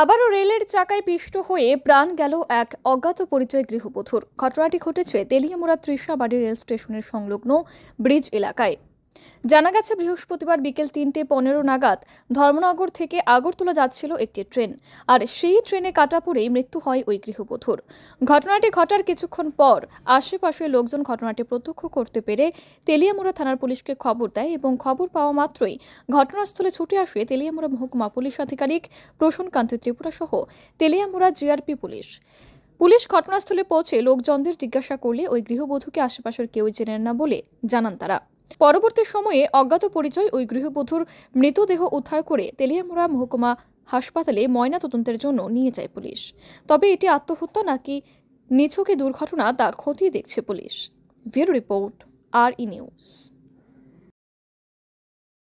আবারও রেলের চাকায় পিষ্ট হয়ে প্রাণ গেল এক অজ্ঞাত পরিচয় গৃহবধূর ঘটনাটি ঘটেছে তেলিয়ামোড়া ত্রিশাবাড়ি রেল স্টেশনের সংলগ্ন ব্রিজ এলাকায় জানা গেছে বৃহস্পতিবার বিকেল তিনটে পনেরো নাগাদ ধর্মনগর থেকে আগরতলা যাচ্ছিল একটি ট্রেন আর সেই ট্রেনে কাটা পড়েই মৃত্যু হয় ওই গৃহবধূর ঘটনাটি ঘটার কিছুক্ষণ পর আশেপাশে লোকজন ঘটনাটি প্রত্যক্ষ করতে পেরে তেলিয়ামুড়া থানার পুলিশকে খবর দেয় এবং খবর পাওয়া মাত্রই ঘটনাস্থলে ছুটে আসে তেলিয়ামুড়া মহকুমা পুলিশ আধিকারিক প্রসূনকান্ত ত্রিপুরা সহ তেলিয়ামুড়া জিআরপি পুলিশ পুলিশ ঘটনাস্থলে পৌঁছে লোকজনদের জিজ্ঞাসা করলে ওই গৃহবধূকে আশেপাশের কেউ চেনেন না বলে জানান তারা পরবর্তী সময়ে অজ্ঞাত পরিচয় ওই গৃহবধূর মৃতদেহ উদ্ধার করে তেলিয়ামুড়া মহকুমা হাসপাতালে ময়নাতদন্তের জন্য নিয়ে যায় পুলিশ তবে এটি আত্মহত্যা নাকি নিছকে দুর্ঘটনা তা খতিয়ে দেখছে পুলিশ ব্যুরো রিপোর্ট আর ই নিউজ